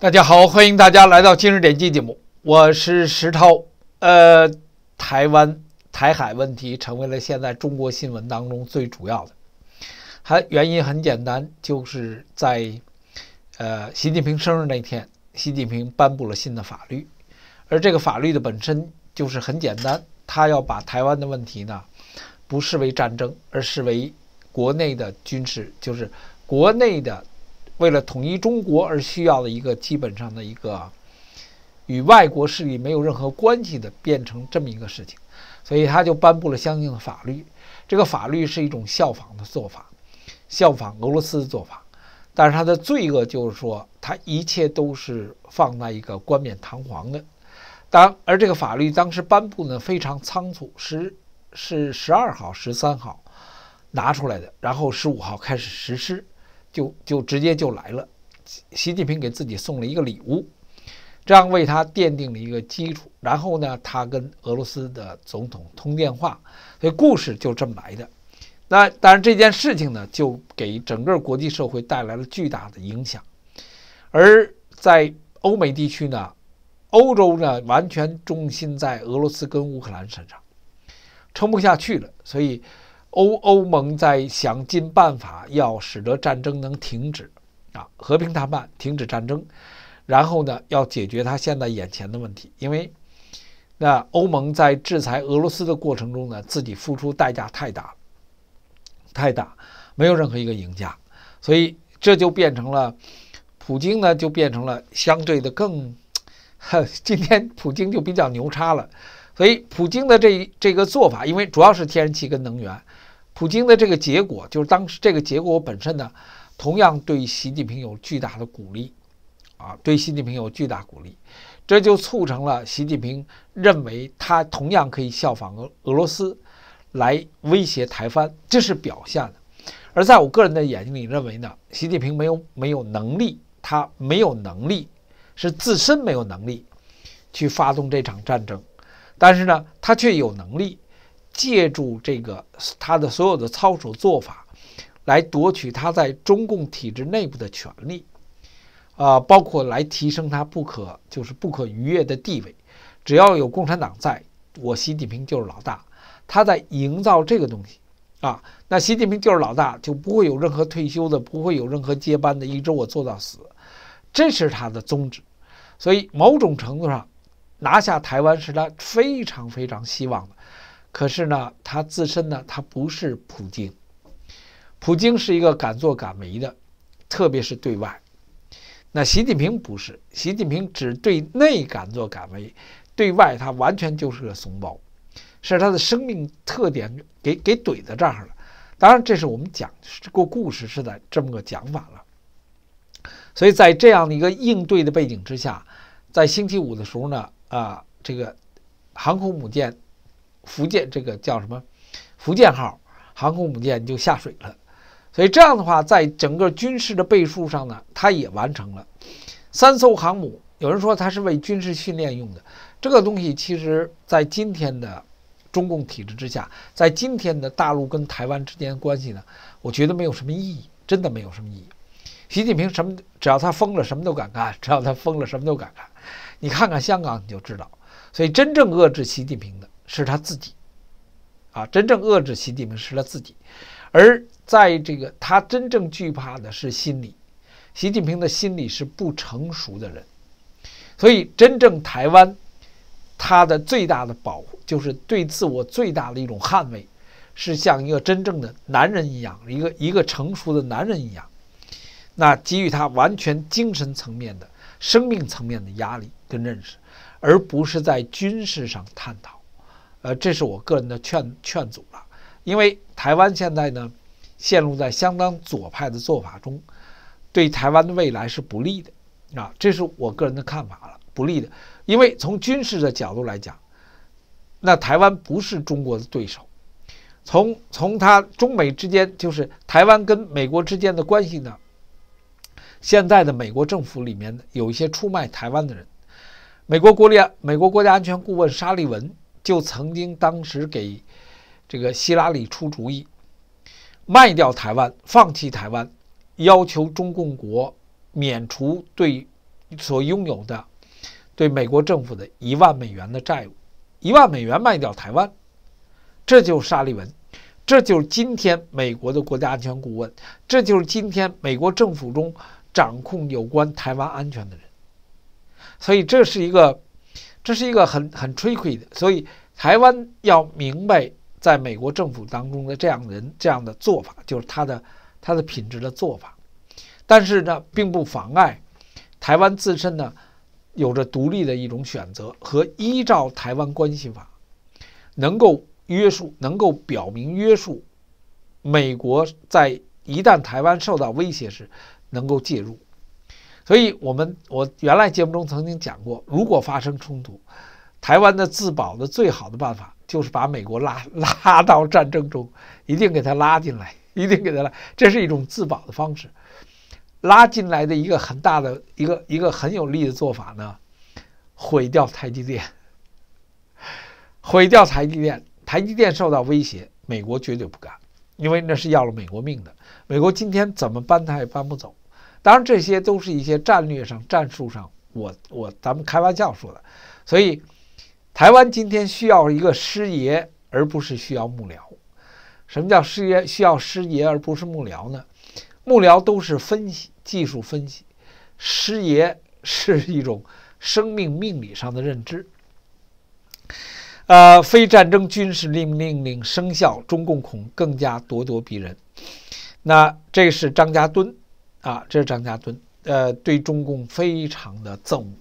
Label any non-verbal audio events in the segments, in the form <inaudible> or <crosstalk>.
大家好，欢迎大家来到今日点击节目，我是石涛。呃，台湾、台海问题成为了现在中国新闻当中最主要的。还原因很简单，就是在呃习近平生日那天，习近平颁布了新的法律，而这个法律的本身就是很简单，他要把台湾的问题呢不视为战争，而视为国内的军事，就是国内的。为了统一中国而需要的一个基本上的一个与外国势力没有任何关系的变成这么一个事情，所以他就颁布了相应的法律。这个法律是一种效仿的做法，效仿俄罗斯的做法。但是他的罪恶就是说，他一切都是放在一个冠冕堂皇的当。而这个法律当时颁布呢非常仓促，十是十二号、十三号拿出来的，然后十五号开始实施。就就直接就来了，习近平给自己送了一个礼物，这样为他奠定了一个基础。然后呢，他跟俄罗斯的总统通电话，所以故事就这么来的。那当然这件事情呢，就给整个国际社会带来了巨大的影响。而在欧美地区呢，欧洲呢完全重心在俄罗斯跟乌克兰身上，撑不下去了，所以。欧欧盟在想尽办法要使得战争能停止，啊，和平谈判停止战争，然后呢，要解决他现在眼前的问题，因为那欧盟在制裁俄罗斯的过程中呢，自己付出代价太大了，太大，没有任何一个赢家，所以这就变成了，普京呢就变成了相对的更，呵，<laughs> 今天普京就比较牛叉了，所以普京的这这个做法，因为主要是天然气跟能源。普京的这个结果，就是当时这个结果本身呢，同样对习近平有巨大的鼓励，啊，对习近平有巨大鼓励，这就促成了习近平认为他同样可以效仿俄俄罗斯来威胁台湾，这是表现。而在我个人的眼睛里认为呢，习近平没有没有能力，他没有能力是自身没有能力去发动这场战争，但是呢，他却有能力。借助这个，他的所有的操守做法，来夺取他在中共体制内部的权利，啊，包括来提升他不可就是不可逾越的地位。只要有共产党在，我习近平就是老大。他在营造这个东西，啊，那习近平就是老大，就不会有任何退休的，不会有任何接班的，一直我做到死，这是他的宗旨。所以某种程度上，拿下台湾是他非常非常希望的。可是呢，他自身呢，他不是普京。普京是一个敢作敢为的，特别是对外。那习近平不是，习近平只对内敢作敢为，对外他完全就是个怂包，是他的生命特点给给怼在这儿了。当然，这是我们讲这个故事是在这么个讲法了。所以在这样的一个应对的背景之下，在星期五的时候呢，啊，这个航空母舰。福建这个叫什么？福建号航空母舰就下水了，所以这样的话，在整个军事的倍数上呢，它也完成了三艘航母。有人说它是为军事训练用的，这个东西其实，在今天的中共体制之下，在今天的大陆跟台湾之间关系呢，我觉得没有什么意义，真的没有什么意义。习近平什么，只要他疯了，什么都敢干；<laughs> 只要他疯了，什么都敢干。你看看香港，你就知道。所以，真正遏制习近平的。是他自己，啊，真正遏制习近平是他自己，而在这个他真正惧怕的是心理。习近平的心理是不成熟的人，所以真正台湾，他的最大的保护就是对自我最大的一种捍卫，是像一个真正的男人一样，一个一个成熟的男人一样，那给予他完全精神层面的生命层面的压力跟认识，而不是在军事上探讨。呃，这是我个人的劝劝阻了，因为台湾现在呢，陷入在相当左派的做法中，对台湾的未来是不利的啊。这是我个人的看法了，不利的，因为从军事的角度来讲，那台湾不是中国的对手。从从他中美之间，就是台湾跟美国之间的关系呢，现在的美国政府里面有一些出卖台湾的人，美国国联美国国家安全顾问沙利文。就曾经当时给这个希拉里出主意，卖掉台湾，放弃台湾，要求中共国免除对所拥有的对美国政府的一万美元的债务，一万美元卖掉台湾，这就是沙利文，这就是今天美国的国家安全顾问，这就是今天美国政府中掌控有关台湾安全的人，所以这是一个。这是一个很很 tricky 的，所以台湾要明白，在美国政府当中的这样人这样的做法，就是他的他的品质的做法。但是呢，并不妨碍台湾自身呢，有着独立的一种选择和依照《台湾关系法》能够约束、能够表明约束美国在一旦台湾受到威胁时能够介入。所以，我们我原来节目中曾经讲过，如果发生冲突，台湾的自保的最好的办法就是把美国拉 <laughs> 拉到战争中，一定给他拉进来，<laughs> 一定给他拉，这是一种自保的方式。拉进来的一个很大的一个一个很有力的做法呢，毁掉台积电，<laughs> 毁掉台积电。台积电受到威胁，美国绝对不敢，因为那是要了美国命的。美国今天怎么搬他也搬不走。当然，这些都是一些战略上、战术上，我我咱们开玩笑说的。所以，台湾今天需要一个师爷，而不是需要幕僚。什么叫师爷？需要师爷而不是幕僚呢？幕僚都是分析、技术分析，师爷是一种生命命理上的认知。呃，非战争军事令命令生效，中共恐更加咄咄逼人。那这是张家墩。啊，这是张家敦，呃，对中共非常的憎恶，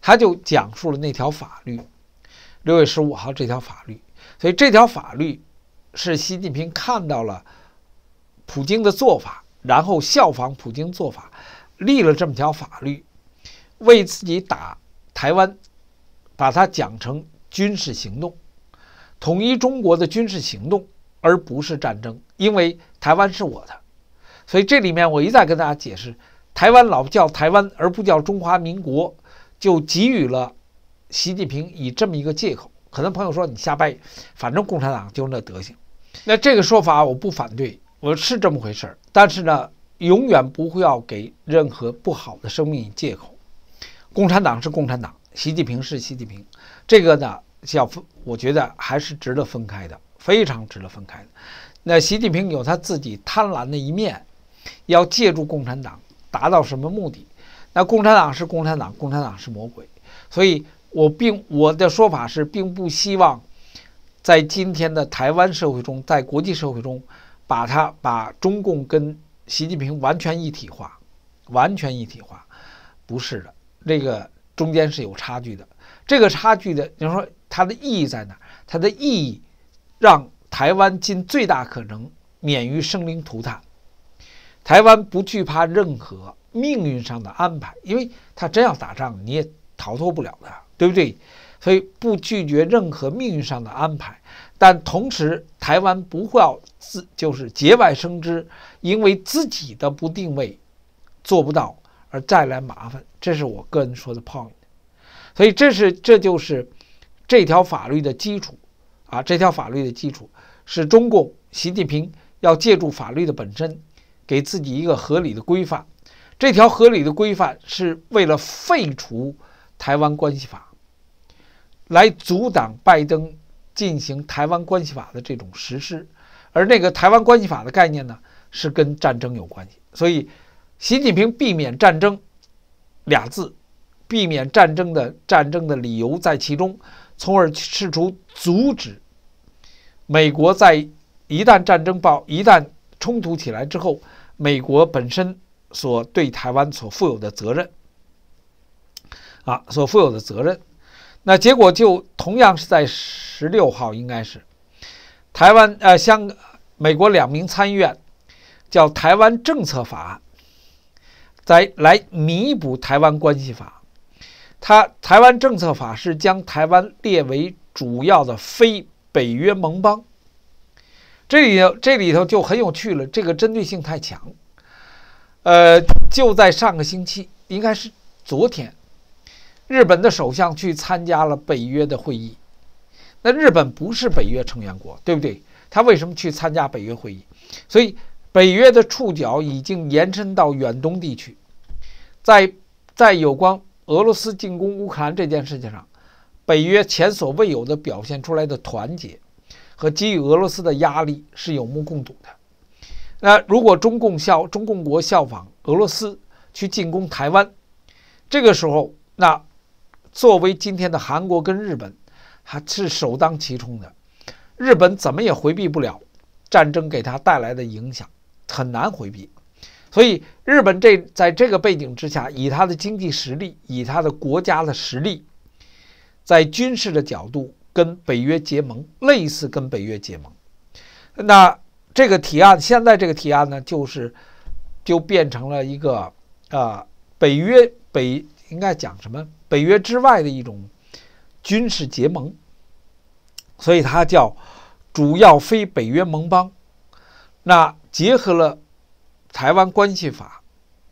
他就讲述了那条法律，六月十五号这条法律，所以这条法律是习近平看到了普京的做法，然后效仿普京做法，立了这么条法律，为自己打台湾，把它讲成军事行动，统一中国的军事行动，而不是战争，因为台湾是我的。所以这里面我一再跟大家解释，台湾老叫台湾而不叫中华民国，就给予了习近平以这么一个借口。可能朋友说你瞎掰，反正共产党就那德行。那这个说法我不反对，我是这么回事儿。但是呢，永远不会要给任何不好的生命借口。共产党是共产党，习近平是习近平，这个呢，叫分，我觉得还是值得分开的，非常值得分开的。那习近平有他自己贪婪的一面。要借助共产党达到什么目的？那共产党是共产党，共产党是魔鬼。所以，我并我的说法是，并不希望在今天的台湾社会中，在国际社会中，把它把中共跟习近平完全一体化，完全一体化，不是的，这个中间是有差距的。这个差距的，你说它的意义在哪？它的意义，让台湾尽最大可能免于生灵涂炭。台湾不惧怕任何命运上的安排，因为他真要打仗，你也逃脱不了的，对不对？所以不拒绝任何命运上的安排，但同时台湾不会要自就是节外生枝，因为自己的不定位做不到，而再来麻烦，这是我个人说的泡影。所以这是这就是这条法律的基础啊，这条法律的基础是中共习近平要借助法律的本身。给自己一个合理的规范，这条合理的规范是为了废除《台湾关系法》，来阻挡拜登进行《台湾关系法》的这种实施。而那个《台湾关系法》的概念呢，是跟战争有关系。所以，习近平避免战争俩字，避免战争的战争的理由在其中，从而试图阻止美国在一旦战争爆一旦。冲突起来之后，美国本身所对台湾所负有的责任啊，所负有的责任，那结果就同样是在十六号，应该是台湾呃，相美国两名参议院叫台湾政策法案，在来弥补台湾关系法。它台湾政策法是将台湾列为主要的非北约盟邦。这里头，这里头就很有趣了。这个针对性太强，呃，就在上个星期，应该是昨天，日本的首相去参加了北约的会议。那日本不是北约成员国，对不对？他为什么去参加北约会议？所以，北约的触角已经延伸到远东地区。在在有关俄罗斯进攻乌克兰这件事情上，北约前所未有的表现出来的团结。和给予俄罗斯的压力是有目共睹的。那如果中共效、中共国效仿俄罗斯去进攻台湾，这个时候，那作为今天的韩国跟日本，还是首当其冲的。日本怎么也回避不了战争给他带来的影响，很难回避。所以，日本这在这个背景之下，以他的经济实力，以他的国家的实力，在军事的角度。跟北约结盟类似，跟北约结盟，那这个提案现在这个提案呢，就是就变成了一个啊，北约北应该讲什么？北约之外的一种军事结盟，所以它叫主要非北约盟邦。那结合了台湾关系法，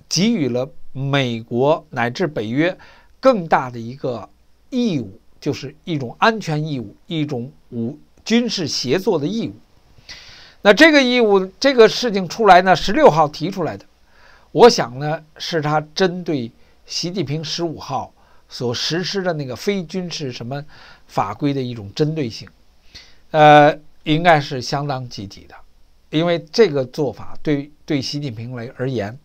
给予了美国乃至北约更大的一个义务。就是一种安全义务，一种武军事协作的义务。那这个义务，这个事情出来呢，十六号提出来的，我想呢，是他针对习近平十五号所实施的那个非军事什么法规的一种针对性。呃，应该是相当积极的，因为这个做法对对习近平来而言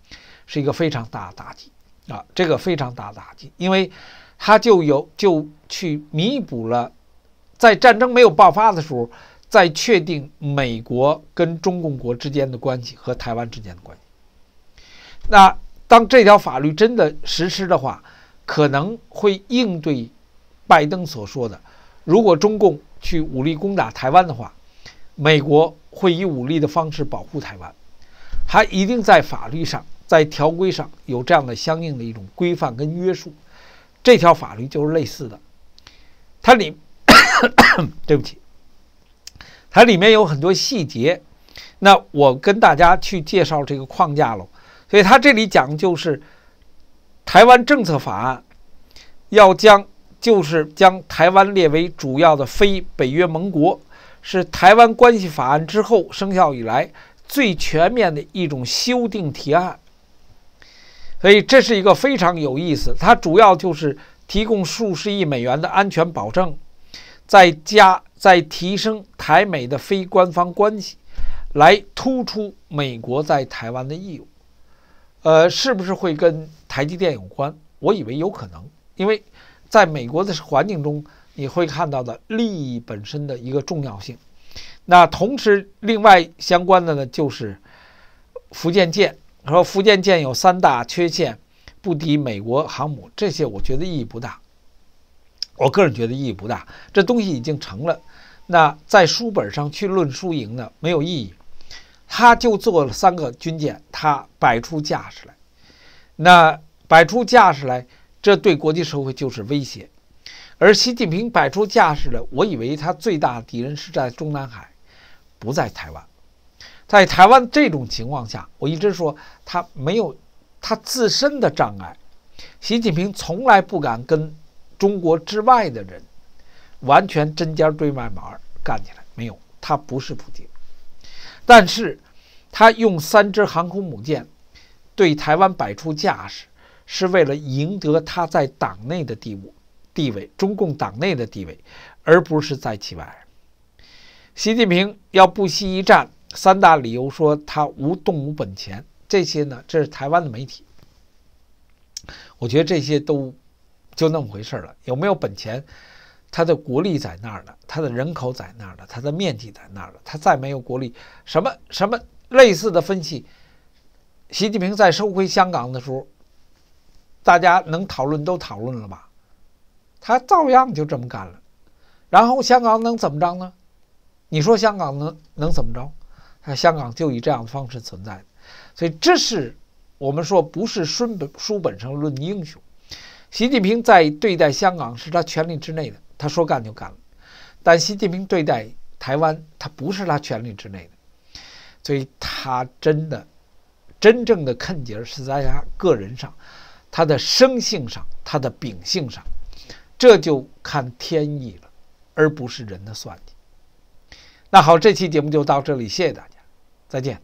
是一个非常大的打击啊，这个非常大的打击，因为他就有就。去弥补了，在战争没有爆发的时候，在确定美国跟中共国之间的关系和台湾之间的关系。那当这条法律真的实施的话，可能会应对拜登所说的，如果中共去武力攻打台湾的话，美国会以武力的方式保护台湾，还一定在法律上、在条规上有这样的相应的一种规范跟约束。这条法律就是类似的。它里，<coughs> 对不起，它里面有很多细节。那我跟大家去介绍这个框架了。所以它这里讲就是台湾政策法案要将，就是将台湾列为主要的非北约盟国，是台湾关系法案之后生效以来最全面的一种修订提案。所以这是一个非常有意思，它主要就是。提供数十亿美元的安全保证，再加再提升台美的非官方关系，来突出美国在台湾的义务。呃，是不是会跟台积电有关？我以为有可能，因为在美国的环境中，你会看到的利益本身的一个重要性。那同时，另外相关的呢，就是福建舰。和说，福建舰有三大缺陷。不敌美国航母，这些我觉得意义不大。我个人觉得意义不大，这东西已经成了。那在书本上去论输赢呢，没有意义。他就做了三个军舰，他摆出架势来。那摆出架势来，这对国际社会就是威胁。而习近平摆出架势来，我以为他最大的敌人是在中南海，不在台湾。在台湾这种情况下，我一直说他没有。他自身的障碍，习近平从来不敢跟中国之外的人完全针尖对麦芒干起来，没有，他不是普京。但是，他用三支航空母舰对台湾摆出架势，是为了赢得他在党内的地位，地位，中共党内的地位，而不是在其外。习近平要不惜一战，三大理由说他无动无本钱。这些呢，这是台湾的媒体。我觉得这些都就那么回事了。有没有本钱？他的国力在那儿呢，他的人口在那儿呢，他的面积在那儿呢。他再没有国力，什么什么类似的分析。习近平在收回香港的时候，大家能讨论都讨论了吧？他照样就这么干了。然后香港能怎么着呢？你说香港能能怎么着？香港就以这样的方式存在的。所以，这是我们说不是书本书本上论英雄。习近平在对待香港是他权力之内的，他说干就干了。但习近平对待台湾，他不是他权力之内的，所以他真的真正的啃节是在他个人上，他的生性上，他的秉性上，这就看天意了，而不是人的算计。那好，这期节目就到这里，谢谢大家，再见。